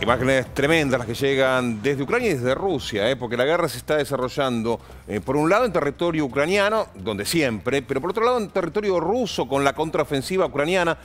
Imágenes tremendas las que llegan desde Ucrania y desde Rusia, ¿eh? porque la guerra se está desarrollando, eh, por un lado, en territorio ucraniano, donde siempre, pero por otro lado, en territorio ruso, con la contraofensiva ucraniana.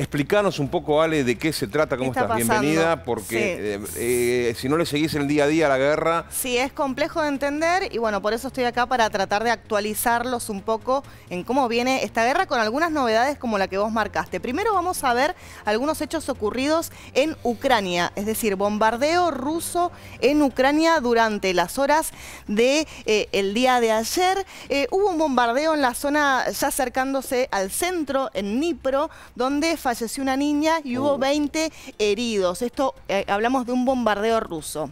Explicanos un poco, Ale, de qué se trata, cómo estás. Bienvenida, porque eh, eh, si no le seguís en el día a día la guerra... Sí, es complejo de entender y bueno, por eso estoy acá para tratar de actualizarlos un poco en cómo viene esta guerra con algunas novedades como la que vos marcaste. Primero vamos a ver algunos hechos ocurridos en Ucrania, es decir, bombardeo ruso en Ucrania durante las horas del de, eh, día de ayer. hubo un bombardeo en la zona ya acercándose al centro, en Dnipro, donde falleció una niña y hubo 20 heridos. Esto eh, hablamos de un bombardeo ruso.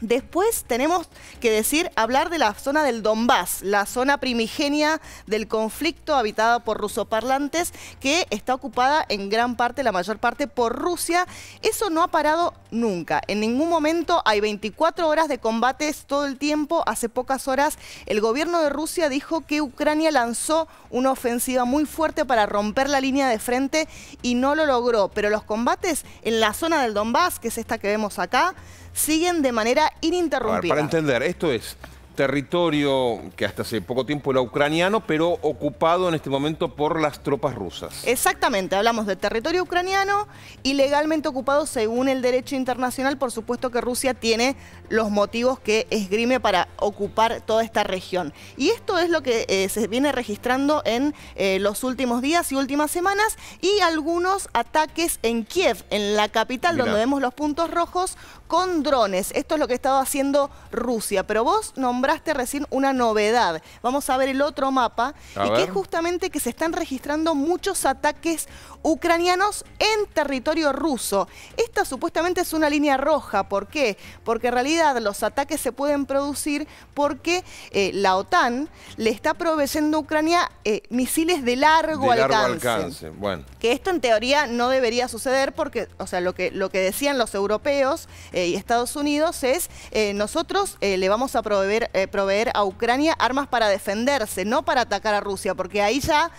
Después tenemos que decir, hablar de la zona del Donbass, la zona primigenia del conflicto habitada por rusoparlantes, que está ocupada en gran parte, la mayor parte, por Rusia. Eso no ha parado nunca. En ningún momento hay 24 horas de combates todo el tiempo. Hace pocas horas el gobierno de Rusia dijo que Ucrania lanzó una ofensiva muy fuerte para romper la línea de frente y no lo logró. Pero los combates en la zona del Donbass, que es esta que vemos acá, siguen de manera ininterrumpida. para entender, esto es territorio que hasta hace poco tiempo era ucraniano, pero ocupado en este momento por las tropas rusas. Exactamente, hablamos de territorio ucraniano ilegalmente ocupado según el derecho internacional. Por supuesto que Rusia tiene los motivos que esgrime para ocupar toda esta región. Y esto es lo que eh, se viene registrando en eh, los últimos días y últimas semanas y algunos ataques en Kiev, en la capital, donde vemos los puntos rojos, con drones. Esto es lo que ha estado haciendo Rusia. Pero vos nombrás recién una novedad. Vamos a ver el otro mapa, y que es justamente que se están registrando muchos ataques ucranianos en territorio ruso. Esta supuestamente es una línea roja. ¿Por qué? Porque en realidad los ataques se pueden producir porque eh, la OTAN le está proveyendo a Ucrania eh, misiles de largo, alcance. Que esto en teoría no debería suceder porque, o sea, lo que, lo que decían los europeos eh, y Estados Unidos es nosotros le vamos a proveer eh, proveer a Ucrania armas para defenderse, no para atacar a Rusia, porque ahí ya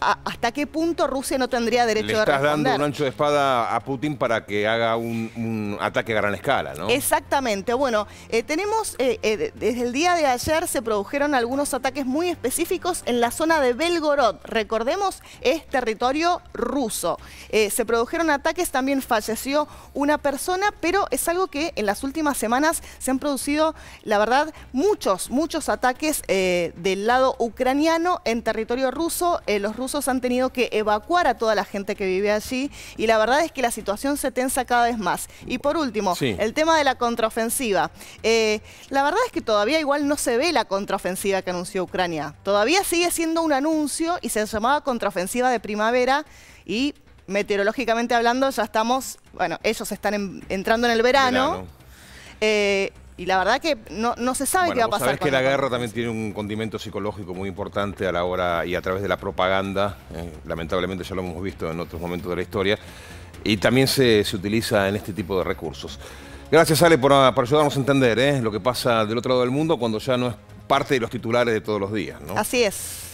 hasta qué punto Rusia no tendría derecho Le estás dando un ancho de espada a Putin para que haga un, ataque a gran escala, ¿no? Exactamente. Bueno, eh, tenemos, eh, eh, desde el día de ayer se produjeron algunos ataques muy específicos en la zona de Belgorod. Recordemos, es territorio ruso. se produjeron ataques, también falleció una persona, pero es algo que en las últimas semanas se han producido, la verdad, muchos, muchos ataques del lado ucraniano en territorio ruso. los han tenido que evacuar a toda la gente que vive allí y la verdad es que la situación se tensa cada vez más. Y por último, el tema de la contraofensiva. Eh, la verdad es que todavía igual no se ve la contraofensiva que anunció Ucrania. Todavía sigue siendo un anuncio y se llamaba contraofensiva de primavera y meteorológicamente hablando ya estamos, bueno, ellos están entrando en el verano. verano. Eh, y la verdad que no, se sabe qué va a pasar. Sabes que la guerra también tiene un condimento psicológico muy importante a la hora y a través de la propaganda, eh, lamentablemente ya lo hemos visto en otros momentos de la historia, y también se, se utiliza en este tipo de recursos. Gracias Ale por, ah, ayudarnos a entender eh, lo que pasa del otro lado del mundo cuando ya no es parte de los titulares de todos los días. Así es.